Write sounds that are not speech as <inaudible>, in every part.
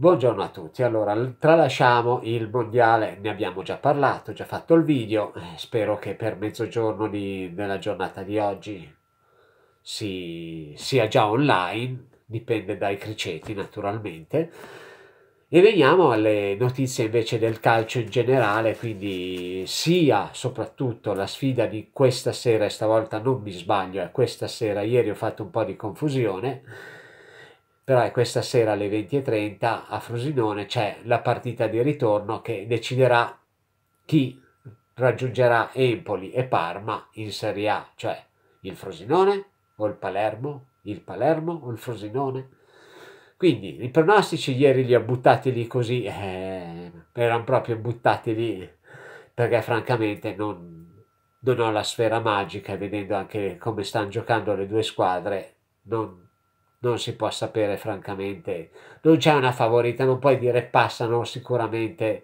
Buongiorno a tutti, allora tralasciamo il mondiale, ne abbiamo già parlato, già fatto il video, eh, spero che per mezzogiorno di, della giornata di oggi si, sia già online, dipende dai criceti naturalmente. E veniamo alle notizie invece del calcio in generale, quindi sia soprattutto la sfida di questa sera, e stavolta non mi sbaglio, è eh, questa sera, ieri ho fatto un po' di confusione, però è questa sera alle 20.30 a Frosinone c'è la partita di ritorno che deciderà chi raggiungerà Empoli e Parma in Serie A, cioè il Frosinone o il Palermo, il Palermo o il Frosinone. Quindi i pronostici ieri li ho buttati lì così, eh, erano proprio buttati lì perché francamente non, non ho la sfera magica, vedendo anche come stanno giocando le due squadre, non, non si può sapere francamente, non c'è una favorita, non puoi dire passano sicuramente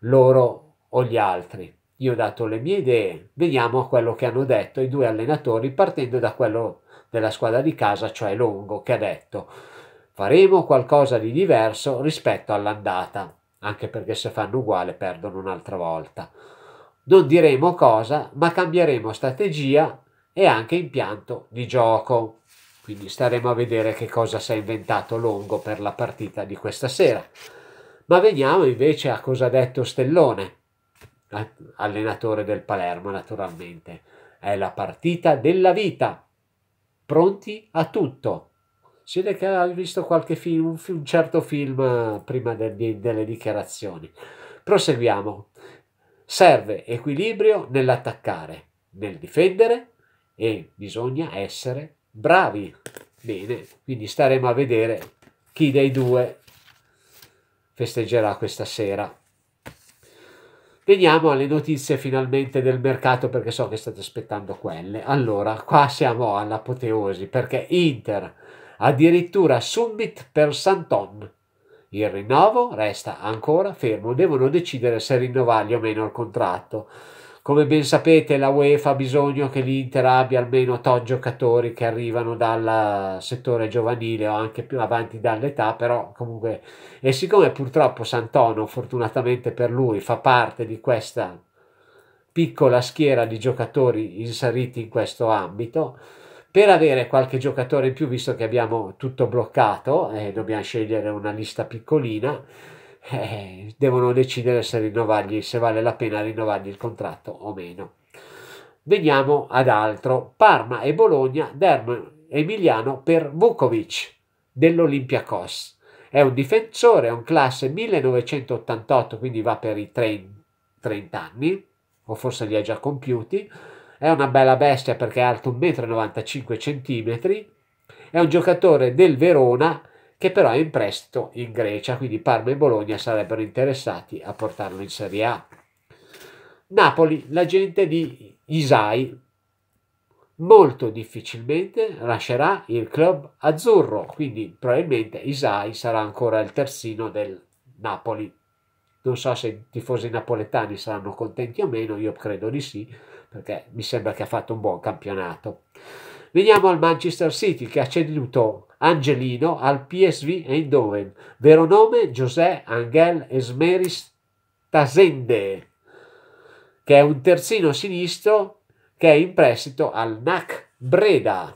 loro o gli altri. Io ho dato le mie idee, veniamo a quello che hanno detto i due allenatori partendo da quello della squadra di casa, cioè Longo, che ha detto faremo qualcosa di diverso rispetto all'andata, anche perché se fanno uguale perdono un'altra volta. Non diremo cosa, ma cambieremo strategia e anche impianto di gioco. Quindi staremo a vedere che cosa si è inventato Longo per la partita di questa sera. Ma veniamo invece a cosa ha detto Stellone, eh, allenatore del Palermo naturalmente. È la partita della vita, pronti a tutto. Siete che ha visto qualche film, un certo film eh, prima del, delle dichiarazioni. Proseguiamo. Serve equilibrio nell'attaccare, nel difendere e bisogna essere bravi. Bene, quindi staremo a vedere chi dei due festeggerà questa sera. Veniamo alle notizie finalmente del mercato perché so che state aspettando quelle. Allora, qua siamo all'apoteosi perché Inter addirittura Summit per Santon. Il rinnovo resta ancora fermo, devono decidere se rinnovargli o meno il contratto. Come ben sapete la UEFA ha bisogno che l'Inter abbia almeno tot giocatori che arrivano dal settore giovanile o anche più avanti dall'età, però comunque... E siccome purtroppo Santono, fortunatamente per lui, fa parte di questa piccola schiera di giocatori inseriti in questo ambito, per avere qualche giocatore in più, visto che abbiamo tutto bloccato e eh, dobbiamo scegliere una lista piccolina, eh, devono decidere se rinnovargli, se vale la pena rinnovargli il contratto o meno. Veniamo ad altro. Parma e Bologna, Derm Emiliano per Vukovic dell'Olympiakos. È un difensore, è un classe 1988, quindi va per i 30 anni, o forse li ha già compiuti. È una bella bestia perché è alto 1,95 m, è un giocatore del Verona che però è in prestito in Grecia, quindi Parma e Bologna sarebbero interessati a portarlo in Serie A. Napoli, l'agente di Isai, molto difficilmente lascerà il club azzurro, quindi probabilmente Isai sarà ancora il terzino del Napoli. Non so se i tifosi napoletani saranno contenti o meno, io credo di sì, perché mi sembra che ha fatto un buon campionato. Veniamo al Manchester City che ha ceduto Angelino al PSV Eindhoven, vero nome José Angel Esmeris Tasende, che è un terzino sinistro che è in prestito al NAC Breda.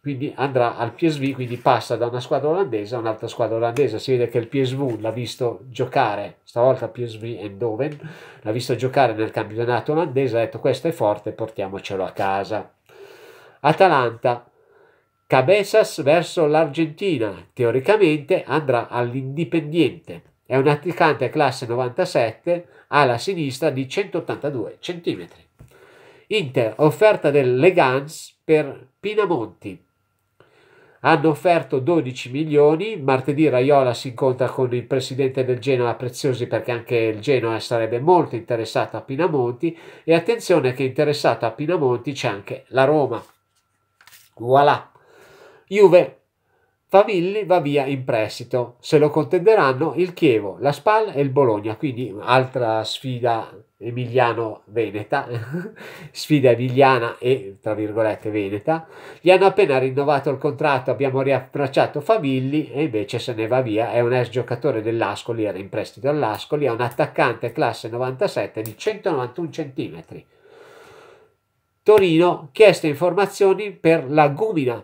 Quindi andrà al PSV, quindi passa da una squadra olandese a un'altra squadra olandese. Si vede che il PSV l'ha visto giocare, stavolta PSV Eindhoven, l'ha visto giocare nel campionato olandese, ha detto questo è forte, portiamocelo a casa. Atalanta Cabezas verso l'Argentina, teoricamente andrà all'Indipendiente. È un attaccante classe 97, alla sinistra di 182 cm. Inter, offerta del Legans per Pinamonti. Hanno offerto 12 milioni, martedì Raiola si incontra con il presidente del Genoa Preziosi perché anche il Genoa sarebbe molto interessato a Pinamonti e attenzione che interessato a Pinamonti c'è anche la Roma. Voilà! Juve. Favilli va via in prestito, se lo contenderanno il Chievo, la Spal e il Bologna, quindi altra sfida emiliano-veneta, <laughs> sfida emiliana e tra virgolette veneta. Gli hanno appena rinnovato il contratto, abbiamo riabbracciato Favilli e invece se ne va via, è un ex giocatore dell'Ascoli, era in prestito all'Ascoli, è un attaccante classe 97 di 191 cm. Torino, chieste informazioni per la Gumina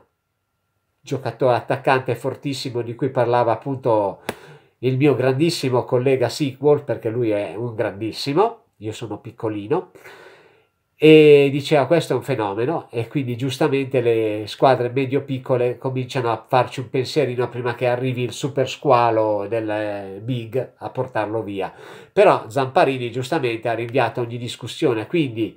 giocatore attaccante fortissimo di cui parlava appunto il mio grandissimo collega Sequel, perché lui è un grandissimo, io sono piccolino, e diceva questo è un fenomeno e quindi giustamente le squadre medio-piccole cominciano a farci un pensierino prima che arrivi il super squalo del eh, Big a portarlo via. Però Zamparini giustamente ha rinviato ogni discussione, quindi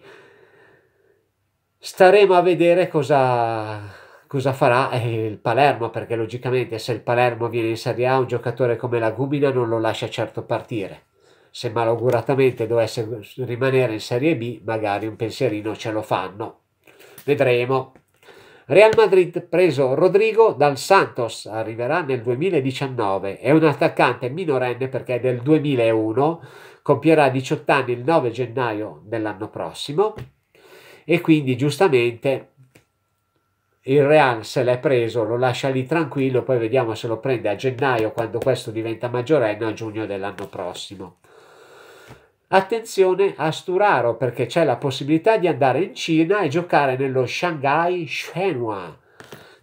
staremo a vedere cosa cosa farà il Palermo, perché logicamente se il Palermo viene in Serie A un giocatore come la Gubina non lo lascia certo partire. Se malauguratamente dovesse rimanere in Serie B, magari un pensierino ce lo fanno. Vedremo. Real Madrid preso Rodrigo dal Santos, arriverà nel 2019, è un attaccante minorenne perché è del 2001, compierà 18 anni il 9 gennaio dell'anno prossimo e quindi giustamente il Real se l'è preso, lo lascia lì tranquillo, poi vediamo se lo prende a gennaio quando questo diventa maggiorenne a giugno dell'anno prossimo. Attenzione a Sturaro perché c'è la possibilità di andare in Cina e giocare nello Shanghai Shenhua,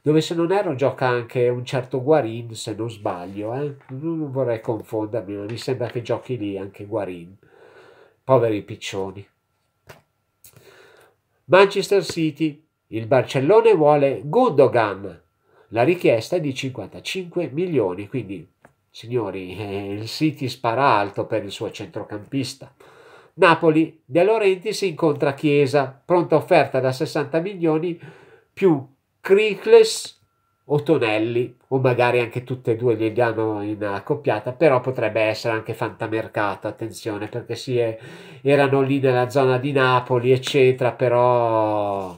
dove se non erro gioca anche un certo Guarin se non sbaglio, eh? non vorrei confondermi, ma mi sembra che giochi lì anche Guarin. Poveri piccioni. Manchester City il Barcellone vuole Gundogan, la richiesta è di 55 milioni, quindi signori, eh, il City spara alto per il suo centrocampista. Napoli, De Laurenti si incontra Chiesa, pronta offerta da 60 milioni più Cricles o Tonelli, o magari anche tutte e due gli danno in accoppiata, però potrebbe essere anche fantamercato, attenzione, perché sì, eh, erano lì nella zona di Napoli, eccetera, però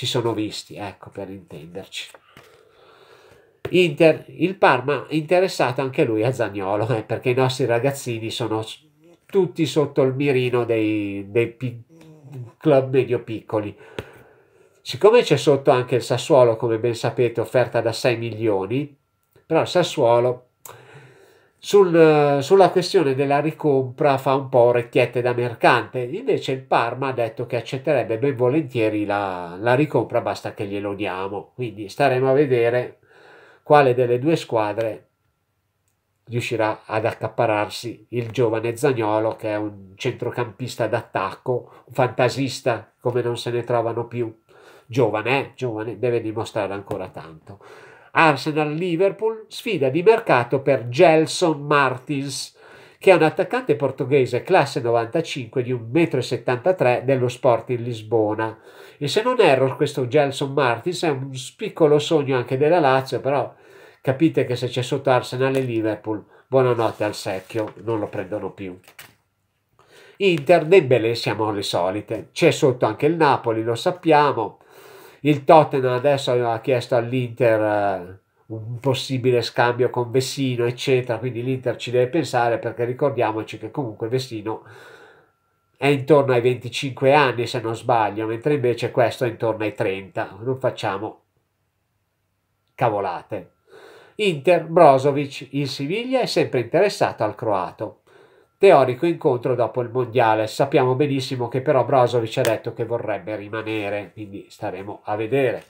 ci sono visti, ecco per intenderci. Inter, il Parma interessato anche lui a Zagnolo, eh, perché i nostri ragazzini sono tutti sotto il mirino dei, dei club medio piccoli. Siccome c'è sotto anche il Sassuolo, come ben sapete, offerta da 6 milioni, però il Sassuolo sul, eh, sulla questione della ricompra fa un po' orecchiette da mercante, invece il Parma ha detto che accetterebbe ben volentieri la, la ricompra, basta che glielo diamo. Quindi staremo a vedere quale delle due squadre riuscirà ad accapararsi il giovane Zagnolo, che è un centrocampista d'attacco, un fantasista come non se ne trovano più. Giovane, eh? giovane, deve dimostrare ancora tanto. Arsenal-Liverpool, sfida di mercato per Gelson Martins, che è un attaccante portoghese classe 95 di 1,73 m dello Sport in Lisbona. E se non erro, questo Gelson Martins è un piccolo sogno anche della Lazio, però capite che se c'è sotto Arsenal e Liverpool, buonanotte al secchio, non lo prendono più. Inter, Dembélé siamo le solite, c'è sotto anche il Napoli, lo sappiamo, il Tottenham adesso aveva chiesto all'Inter eh, un possibile scambio con Vessino, eccetera, quindi l'Inter ci deve pensare perché ricordiamoci che comunque Vessino è intorno ai 25 anni se non sbaglio, mentre invece questo è intorno ai 30, non facciamo cavolate. Inter Brozovic, il Siviglia è sempre interessato al croato teorico incontro dopo il mondiale. Sappiamo benissimo che però Brozovic ha detto che vorrebbe rimanere, quindi staremo a vedere.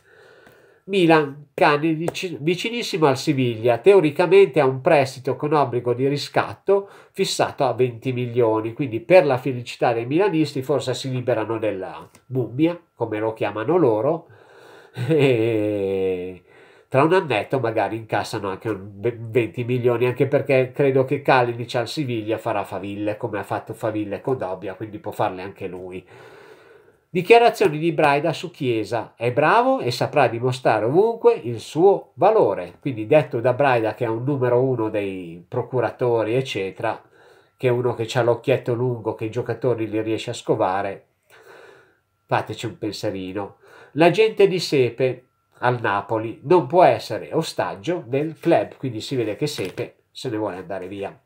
Milan, Cani vicinissimo al Siviglia, teoricamente ha un prestito con obbligo di riscatto fissato a 20 milioni, quindi per la felicità dei milanisti forse si liberano della mummia, come lo chiamano loro, <laughs> e tra un annetto magari incassano anche 20 milioni, anche perché credo che Kalinic al Siviglia farà faville, come ha fatto faville con Dobbia, quindi può farle anche lui. Dichiarazioni di Braida su Chiesa, è bravo e saprà dimostrare ovunque il suo valore, quindi detto da Braida che è un numero uno dei procuratori, eccetera, che è uno che ha l'occhietto lungo, che i giocatori li riesce a scovare, fateci un pensierino. La gente di Sepe, al Napoli, non può essere ostaggio del club, quindi si vede che Sepe se ne vuole andare via.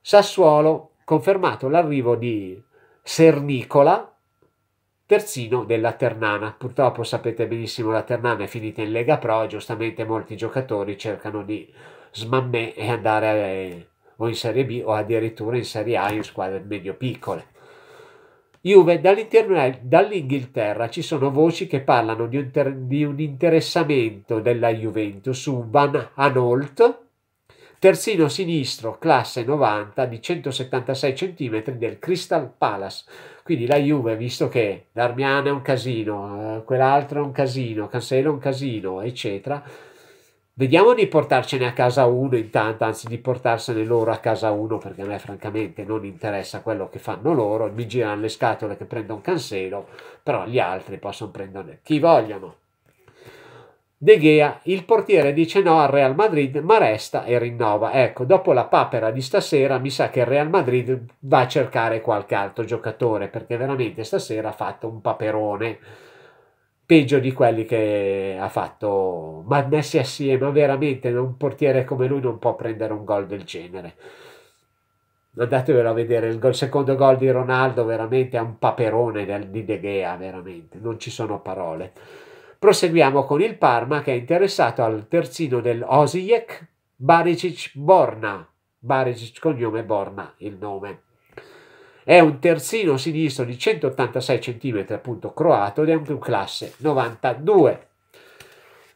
Sassuolo, confermato l'arrivo di Sernicola, terzino della Ternana. Purtroppo sapete benissimo la Ternana è finita in Lega Pro, giustamente molti giocatori cercano di smammè e andare eh, o in Serie B o addirittura in Serie A in squadre medio piccole. Juve, dall'Inghilterra ci sono voci che parlano di un, inter- di un interessamento della Juventus su Van Anolt, terzino sinistro, classe 90, di 176 cm del Crystal Palace. Quindi la Juve, visto che Darmian è un casino, eh, quell'altro è un casino, Cancelo è un casino, eccetera, Vediamo di portarcene a casa uno intanto, anzi di portarsene loro a casa uno, perché a me francamente non interessa quello che fanno loro, mi girano le scatole che prendo un cancelo, però gli altri possono prenderne chi vogliono. De Gea, il portiere dice no al Real Madrid, ma resta e rinnova. Ecco, dopo la papera di stasera mi sa che il Real Madrid va a cercare qualche altro giocatore, perché veramente stasera ha fatto un paperone peggio di quelli che ha fatto ma messi assieme veramente un portiere come lui non può prendere un gol del genere andatevelo a vedere il, gol, secondo gol di Ronaldo veramente è un paperone del, di De Gea veramente non ci sono parole proseguiamo con il Parma che è interessato al terzino del Osijek Baricic Borna Baricic cognome Borna il nome è un terzino sinistro di 186 cm, appunto croato, ed è un classe 92.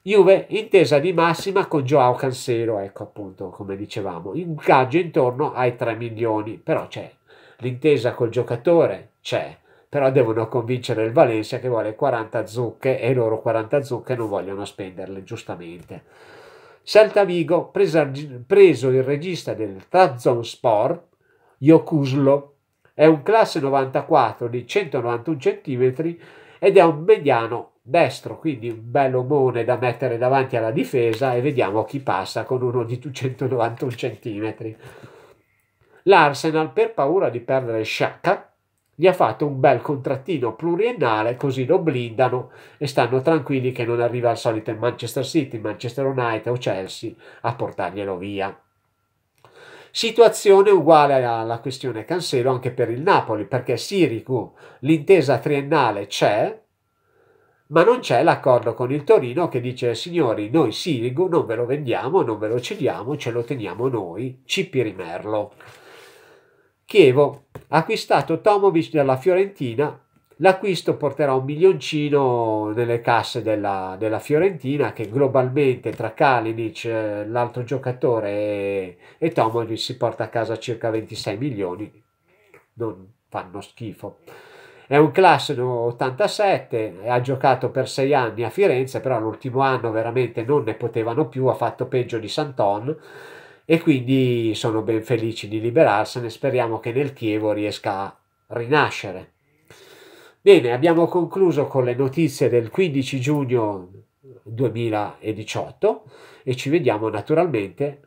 Juve intesa di massima con Joao Cancelo, ecco appunto come dicevamo, in gaggio intorno ai 3 milioni, però c'è l'intesa col giocatore, c'è, però devono convincere il Valencia che vuole 40 zucche e loro 40 zucche non vogliono spenderle giustamente. Celta Vigo, preso il regista del Sport, Jokuslo, è un classe 94 di 191 cm ed è un mediano destro, quindi un bel omone da mettere davanti alla difesa e vediamo chi passa con uno di 191 cm. L'Arsenal, per paura di perdere Sciacca, gli ha fatto un bel contrattino pluriennale così lo blindano e stanno tranquilli che non arriva al solito Manchester City, Manchester United o Chelsea a portarglielo via. Situazione uguale alla questione Cancelo anche per il Napoli, perché Siricu l'intesa triennale c'è, ma non c'è l'accordo con il Torino che dice signori noi Sirigu non ve lo vendiamo, non ve lo cediamo, ce lo teniamo noi, Cipirimerlo. Chievo, acquistato Tomovic dalla Fiorentina L'acquisto porterà un milioncino nelle casse della, della Fiorentina che globalmente tra Kalinic, eh, l'altro giocatore e, e Tomovic si porta a casa circa 26 milioni. Non fanno schifo. È un classico 87, ha giocato per sei anni a Firenze, però l'ultimo anno veramente non ne potevano più, ha fatto peggio di Santon e quindi sono ben felici di liberarsene, speriamo che nel Chievo riesca a rinascere. Bene, abbiamo concluso con le notizie del 15 giugno 2018 e ci vediamo naturalmente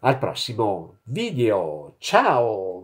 al prossimo video. Ciao!